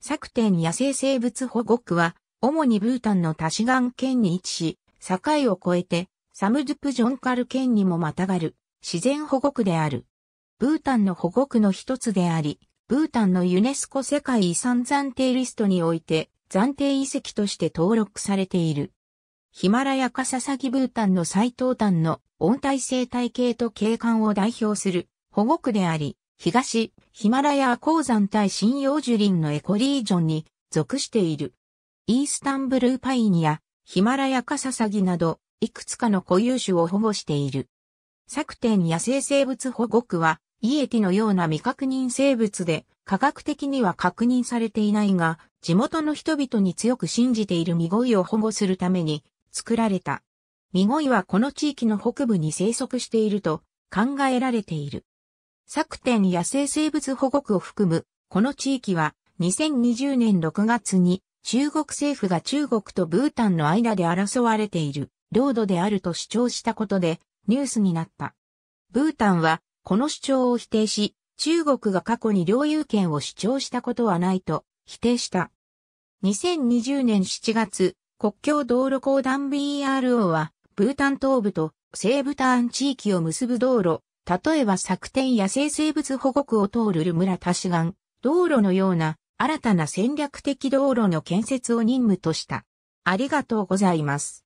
作天野生生物保護区は、主にブータンのタシガン県に位置し、境を越えて、サムドゥプジョンカル県にもまたがる、自然保護区である。ブータンの保護区の一つであり、ブータンのユネスコ世界遺産暫定リストにおいて、暫定遺跡として登録されている。ヒマラヤカササギブータンの最東端の温帯生態系と景観を代表する保護区であり、東、ヒマラヤ鉱山対針葉樹林のエコリージョンに属している。イースタンブルーパインやヒマラヤカササギなど、いくつかの固有種を保護している。作典野生生物保護区は、イエティのような未確認生物で、科学的には確認されていないが、地元の人々に強く信じているミゴイを保護するために作られた。ミゴイはこの地域の北部に生息していると考えられている。作天野生生物保護区を含む、この地域は2020年6月に中国政府が中国とブータンの間で争われている領土であると主張したことでニュースになった。ブータンはこの主張を否定し、中国が過去に領有権を主張したことはないと否定した。2020年7月、国境道路公団 BRO は、ブータン東部と西部ターン地域を結ぶ道路例えば作典野生生物保護区を通る村田ガン、道路のような新たな戦略的道路の建設を任務とした。ありがとうございます。